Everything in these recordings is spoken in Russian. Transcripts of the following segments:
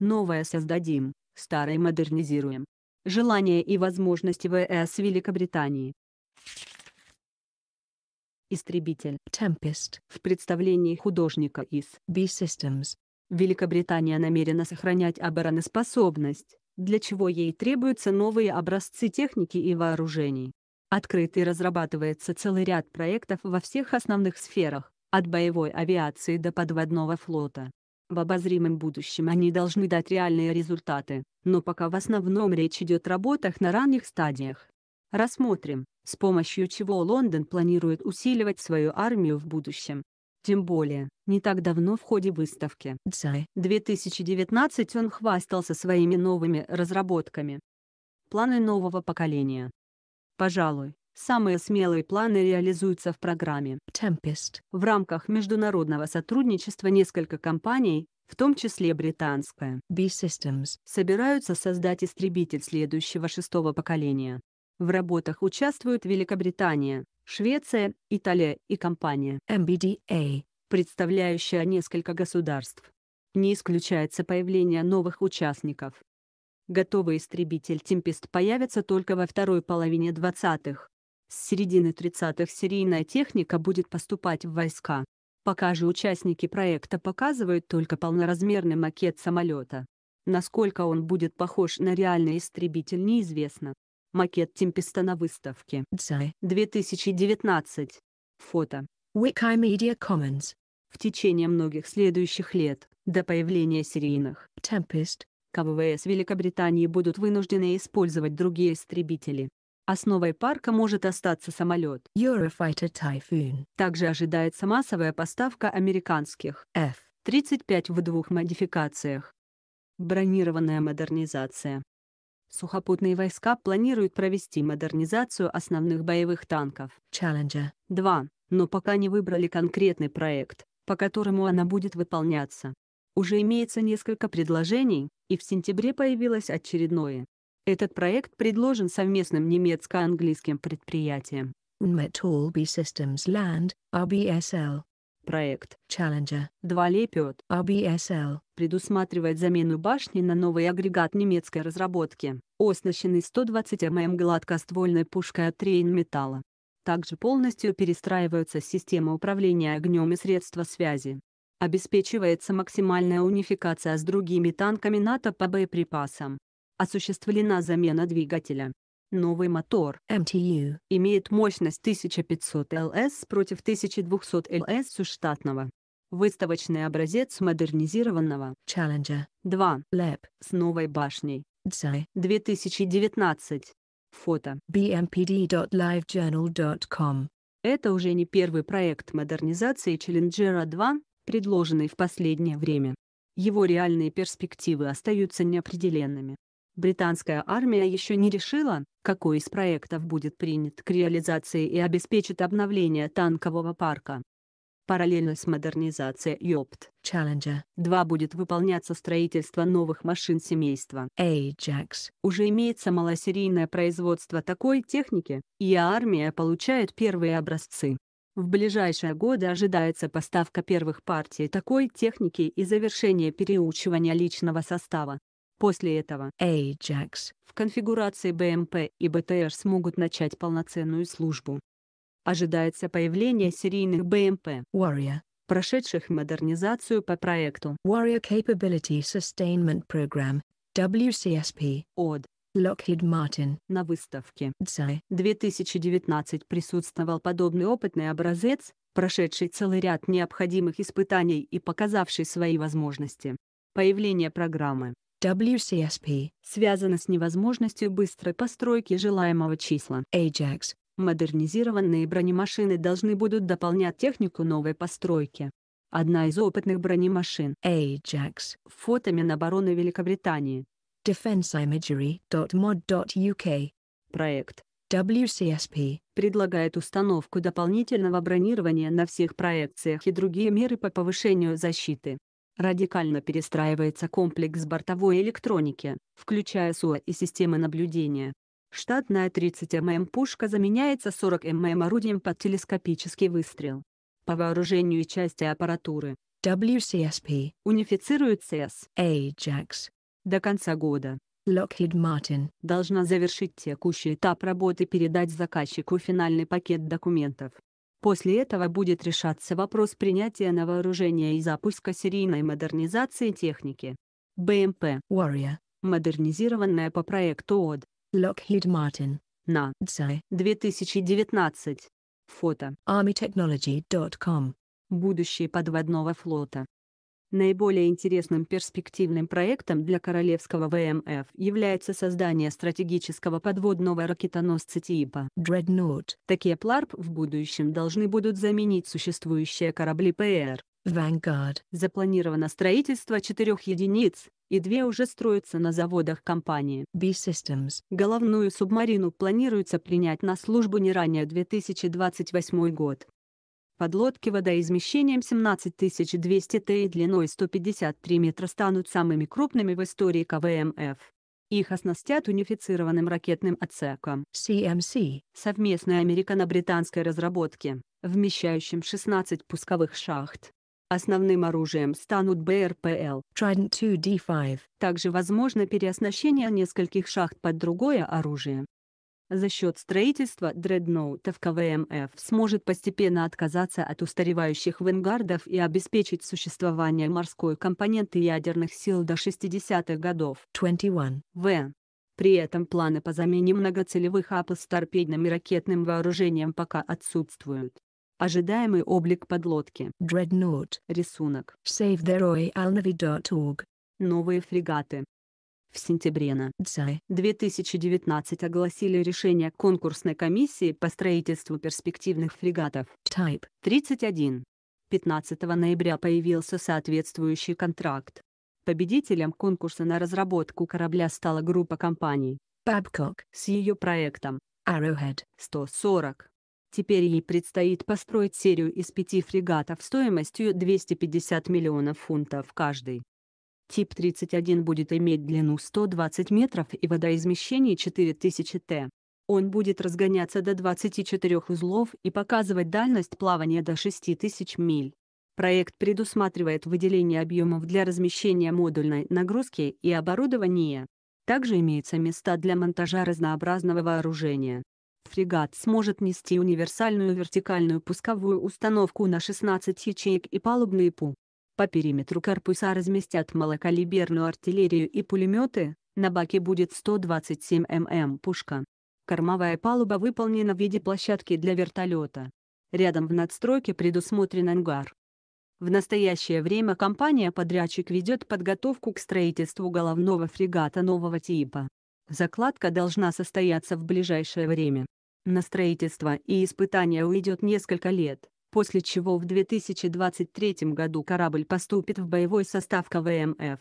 новое создадим, старое модернизируем. Желания и возможности ВС Великобритании. Истребитель Tempest в представлении художника из B-Systems. Великобритания намерена сохранять обороноспособность, для чего ей требуются новые образцы техники и вооружений. Открытый разрабатывается целый ряд проектов во всех основных сферах, от боевой авиации до подводного флота в обозримом будущем они должны дать реальные результаты, но пока в основном речь идет о работах на ранних стадиях. Рассмотрим, с помощью чего Лондон планирует усиливать свою армию в будущем. Тем более, не так давно в ходе выставки DSI 2019 он хвастался своими новыми разработками. Планы нового поколения. Пожалуй, Самые смелые планы реализуются в программе Tempest. В рамках международного сотрудничества несколько компаний, в том числе британская B-Systems, собираются создать истребитель следующего шестого поколения. В работах участвуют Великобритания, Швеция, Италия и компания MBDA, представляющая несколько государств. Не исключается появление новых участников. Готовый истребитель Tempest появится только во второй половине 20-х, с середины 30-х серийная техника будет поступать в войска. Пока же участники проекта показывают только полноразмерный макет самолета. Насколько он будет похож на реальный истребитель, неизвестно. Макет Темпеста на выставке. 2019. Фото. Wikimedia Commons. В течение многих следующих лет, до появления серийных Tempest, КВВС Великобритании будут вынуждены использовать другие истребители. Основой парка может остаться самолет. Eurofighter Typhoon. Также ожидается массовая поставка американских F-35 в двух модификациях. Бронированная модернизация. Сухопутные войска планируют провести модернизацию основных боевых танков Challenger 2, но пока не выбрали конкретный проект, по которому она будет выполняться. Уже имеется несколько предложений, и в сентябре появилось очередное. Этот проект предложен совместным немецко-английским предприятием Metal Systems Land, RBSL. Проект Challenger 2 Lepiot RBSL предусматривает замену башни на новый агрегат немецкой разработки, оснащенный 120 мм гладкоствольной пушкой от Рейн металла. Также полностью перестраиваются системы управления огнем и средства связи. Обеспечивается максимальная унификация с другими танками НАТО по боеприпасам осуществлена замена двигателя. Новый мотор MTU имеет мощность 1500 ЛС против 1200 ЛС у штатного. Выставочный образец модернизированного Challenger 2 LEP с новой башней DZI 2019. Фото bmpd.livejournal.com Это уже не первый проект модернизации Challenger 2, предложенный в последнее время. Его реальные перспективы остаются неопределенными британская армия еще не решила, какой из проектов будет принят к реализации и обеспечит обновление танкового парка. Параллельно с модернизацией Йопт Challenger 2 будет выполняться строительство новых машин семейства Ajax. Уже имеется малосерийное производство такой техники, и армия получает первые образцы. В ближайшие годы ожидается поставка первых партий такой техники и завершение переучивания личного состава. После этого Ajax в конфигурации BMP и BTR смогут начать полноценную службу. Ожидается появление серийных BMP Warrior, прошедших модернизацию по проекту Warrior Capability Sustainment Program WCSP от Lockheed Martin. На выставке DSI 2019 присутствовал подобный опытный образец, прошедший целый ряд необходимых испытаний и показавший свои возможности. Появление программы WCSP связано с невозможностью быстрой постройки желаемого числа. AJAX модернизированные бронемашины должны будут дополнять технику новой постройки. Одна из опытных бронемашин Ajax фото Минобороны Великобритании. defenseimagery.mod.uk Проект WCSP предлагает установку дополнительного бронирования на всех проекциях и другие меры по повышению защиты радикально перестраивается комплекс бортовой электроники, включая СУА и системы наблюдения. Штатная 30 мм пушка заменяется 40 мм орудием под телескопический выстрел. По вооружению и части аппаратуры WCSP унифицируется с Ajax. До конца года Lockheed Martin должна завершить текущий этап работы и передать заказчику финальный пакет документов. После этого будет решаться вопрос принятия на вооружение и запуска серийной модернизации техники. БМП Warrior, модернизированная по проекту от Lockheed Martin на DSI 2019. Фото armytechnology.com Будущее подводного флота Наиболее интересным перспективным проектом для королевского ВМФ является создание стратегического подводного ракетоносца типа Dreadnought. Такие ПЛАРП в будущем должны будут заменить существующие корабли ПР. Вангард. Запланировано строительство четырех единиц, и две уже строятся на заводах компании. B-Systems. Головную субмарину планируется принять на службу не ранее 2028 год. Подлодки водоизмещением 17 200 Т и длиной 153 метра станут самыми крупными в истории КВМФ. Их оснастят унифицированным ракетным отсеком CMC совместной американо-британской разработки, вмещающим 16 пусковых шахт. Основным оружием станут БРПЛ Trident 2D5. Также возможно переоснащение нескольких шахт под другое оружие, за счет строительства дредноута в КВМФ сможет постепенно отказаться от устаревающих венгардов и обеспечить существование морской компоненты ядерных сил до 60-х годов. 21. В. При этом планы по замене многоцелевых АПЛ с торпедным и ракетным вооружением пока отсутствуют. Ожидаемый облик подлодки. Dreadnought. Рисунок. SaveTheRoyalNavy.org. Новые фрегаты. В сентябре на ДСАИ 2019 огласили решение конкурсной комиссии по строительству перспективных фрегатов Type 31. 15 ноября появился соответствующий контракт. Победителем конкурса на разработку корабля стала группа компаний Babcock с ее проектом Arrowhead 140. Теперь ей предстоит построить серию из пяти фрегатов стоимостью 250 миллионов фунтов каждый. Тип 31 будет иметь длину 120 метров и водоизмещение 4000 Т. Он будет разгоняться до 24 узлов и показывать дальность плавания до 6000 миль. Проект предусматривает выделение объемов для размещения модульной нагрузки и оборудования. Также имеются места для монтажа разнообразного вооружения. Фрегат сможет нести универсальную вертикальную пусковую установку на 16 ячеек и палубный ПУ. По периметру корпуса разместят малокалиберную артиллерию и пулеметы, на баке будет 127 мм пушка. Кормовая палуба выполнена в виде площадки для вертолета. Рядом в надстройке предусмотрен ангар. В настоящее время компания-подрядчик ведет подготовку к строительству головного фрегата нового типа. Закладка должна состояться в ближайшее время. На строительство и испытания уйдет несколько лет после чего в 2023 году корабль поступит в боевой состав КВМФ.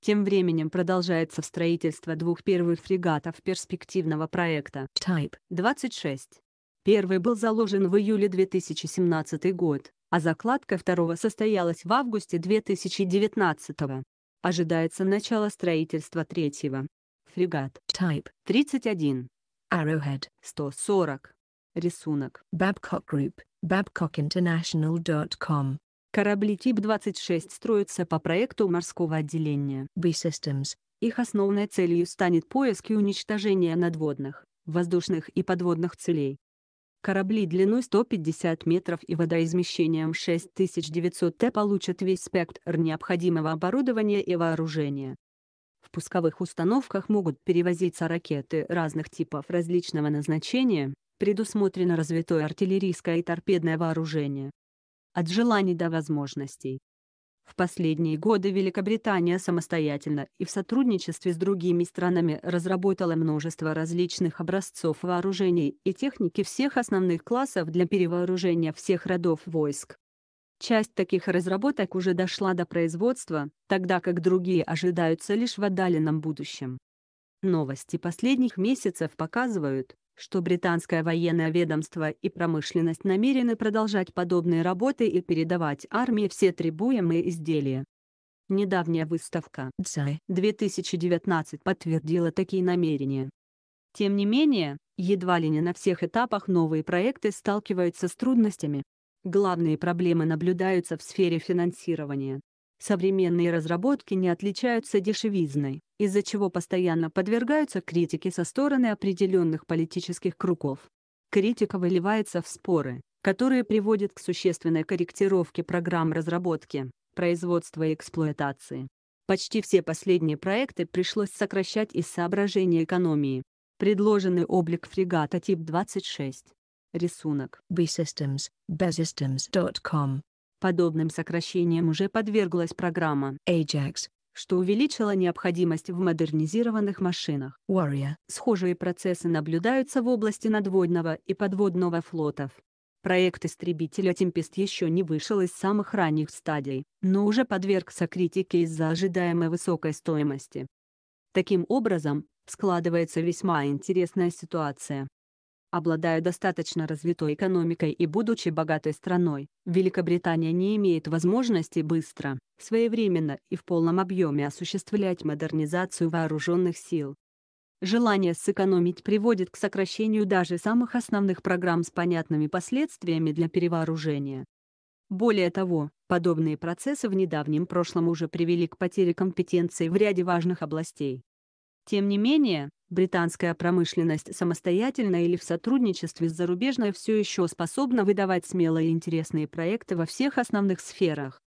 Тем временем продолжается строительство двух первых фрегатов перспективного проекта Type 26. Первый был заложен в июле 2017 год, а закладка второго состоялась в августе 2019 года. Ожидается начало строительства третьего. Фрегат Type 31. Arrowhead 140. Рисунок Babcock Group babcockinternational.com. Корабли тип 26 строятся по проекту морского отделения B-Systems. Их основной целью станет поиск и уничтожение надводных, воздушных и подводных целей. Корабли длиной 150 метров и водоизмещением 6900 Т получат весь спектр необходимого оборудования и вооружения. В пусковых установках могут перевозиться ракеты разных типов различного назначения, Предусмотрено развитое артиллерийское и торпедное вооружение. От желаний до возможностей. В последние годы Великобритания самостоятельно и в сотрудничестве с другими странами разработала множество различных образцов вооружений и техники всех основных классов для перевооружения всех родов войск. Часть таких разработок уже дошла до производства, тогда как другие ожидаются лишь в отдаленном будущем. Новости последних месяцев показывают, что британское военное ведомство и промышленность намерены продолжать подобные работы и передавать армии все требуемые изделия. Недавняя выставка «Дзай» 2019 подтвердила такие намерения. Тем не менее, едва ли не на всех этапах новые проекты сталкиваются с трудностями. Главные проблемы наблюдаются в сфере финансирования. Современные разработки не отличаются дешевизной, из-за чего постоянно подвергаются критике со стороны определенных политических кругов. Критика выливается в споры, которые приводят к существенной корректировке программ разработки, производства и эксплуатации. Почти все последние проекты пришлось сокращать из соображения экономии. Предложенный облик фрегата тип 26. Рисунок. B-Systems, besystems.com Подобным сокращением уже подверглась программа Ajax, что увеличило необходимость в модернизированных машинах. Warrior. Схожие процессы наблюдаются в области надводного и подводного флотов. Проект истребителя «Темпест» еще не вышел из самых ранних стадий, но уже подвергся критике из-за ожидаемой высокой стоимости. Таким образом, складывается весьма интересная ситуация. Обладая достаточно развитой экономикой и будучи богатой страной, Великобритания не имеет возможности быстро, своевременно и в полном объеме осуществлять модернизацию вооруженных сил. Желание сэкономить приводит к сокращению даже самых основных программ с понятными последствиями для перевооружения. Более того, подобные процессы в недавнем прошлом уже привели к потере компетенции в ряде важных областей. Тем не менее, Британская промышленность самостоятельно или в сотрудничестве с зарубежной все еще способна выдавать смелые и интересные проекты во всех основных сферах.